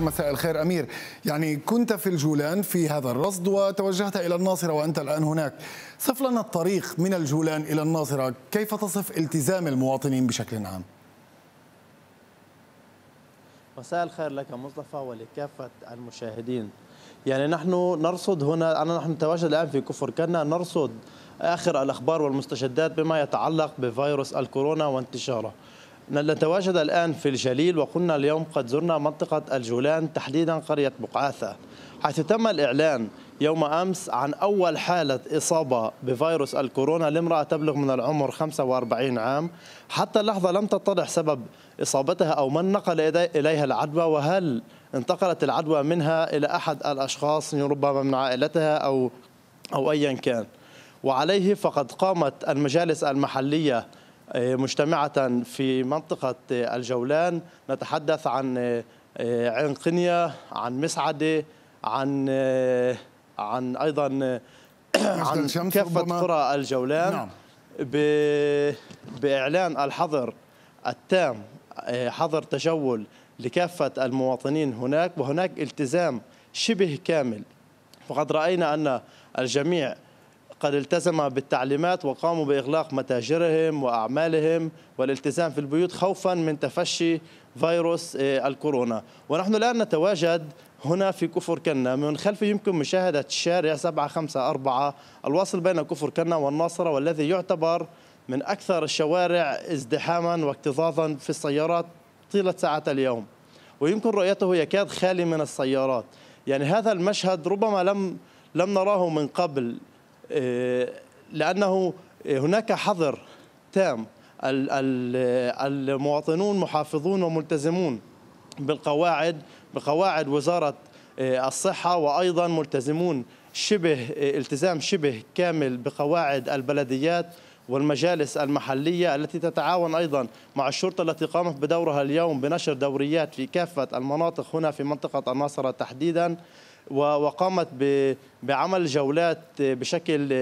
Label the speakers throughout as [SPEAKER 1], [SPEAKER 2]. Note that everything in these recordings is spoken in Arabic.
[SPEAKER 1] مساء الخير أمير يعني كنت في الجولان في هذا الرصد وتوجهت إلى الناصرة وأنت الآن هناك صف لنا الطريق من الجولان إلى الناصرة كيف تصف التزام المواطنين بشكل عام؟
[SPEAKER 2] مساء الخير لك مصطفى ولكافة المشاهدين يعني نحن نرصد هنا أنا نحن نتواجد الآن في كفر كنا نرصد آخر الأخبار والمستجدات بما يتعلق بفيروس الكورونا وانتشاره نتواجد الآن في الجليل وكنا اليوم قد زرنا منطقة الجولان تحديدا قرية بقعاثة حيث تم الإعلان يوم أمس عن أول حالة إصابة بفيروس الكورونا لامرأة تبلغ من العمر 45 عام حتى اللحظة لم تتضح سبب إصابتها أو من نقل إليها العدوى وهل انتقلت العدوى منها إلى أحد الأشخاص ربما من عائلتها أو أو أيا كان وعليه فقد قامت المجالس المحلية آه، مجتمعة في منطقة آه، الجولان نتحدث عن آه، عنقنية عن مسعدة عن عن أيضا عن كافة قرى الجولان نعم. بإعلان الحظر التام حظر تجول لكافة المواطنين هناك وهناك التزام شبه كامل وقد رأينا أن الجميع قد التزم بالتعليمات وقاموا بإغلاق متاجرهم وأعمالهم والالتزام في البيوت خوفا من تفشي فيروس آه، الكورونا ونحن الآن نتواجد هنا في كفر كنا من خلفه يمكن مشاهدة الشارع 754 الواصل بين كفر كنا والناصرة والذي يعتبر من أكثر الشوارع ازدحاما واكتظاظا في السيارات طيلة ساعة اليوم ويمكن رؤيته يكاد خالي من السيارات يعني هذا المشهد ربما لم لم نراه من قبل آه، لأنه هناك حظر تام المواطنون محافظون وملتزمون بالقواعد بقواعد وزارة آه، الصحة وأيضا ملتزمون شبه آه، التزام شبه كامل بقواعد البلديات والمجالس المحلية التي تتعاون أيضا مع الشرطة التي قامت بدورها اليوم بنشر دوريات في كافة المناطق هنا في منطقة الناصرة تحديدا وقامت بعمل جولات بشكل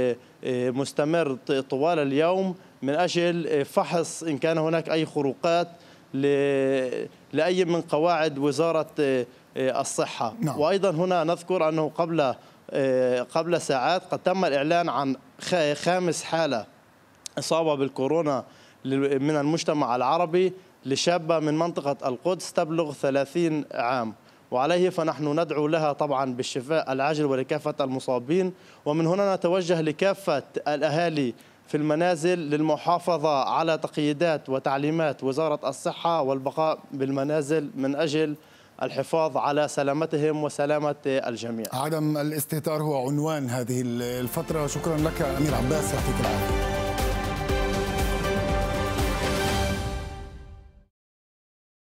[SPEAKER 2] آه، مستمر طوال اليوم من أجل آه، فحص إن كان هناك أي خروقات لأي من قواعد وزارة آه، الصحة نعم. وأيضا هنا نذكر أنه قبل قبل ساعات قد تم الإعلان عن خامس حالة إصابة بالكورونا من المجتمع العربي لشابة من منطقة القدس تبلغ 30 عام وعليه فنحن ندعو لها طبعا بالشفاء العاجل ولكافة المصابين ومن هنا نتوجه لكافة الأهالي في المنازل للمحافظة على تقييدات وتعليمات وزارة الصحة والبقاء بالمنازل من أجل الحفاظ على سلامتهم وسلامة الجميع
[SPEAKER 1] عدم الاستهتار هو عنوان هذه الفترة شكرا لك أمير عباس يعطيك العافية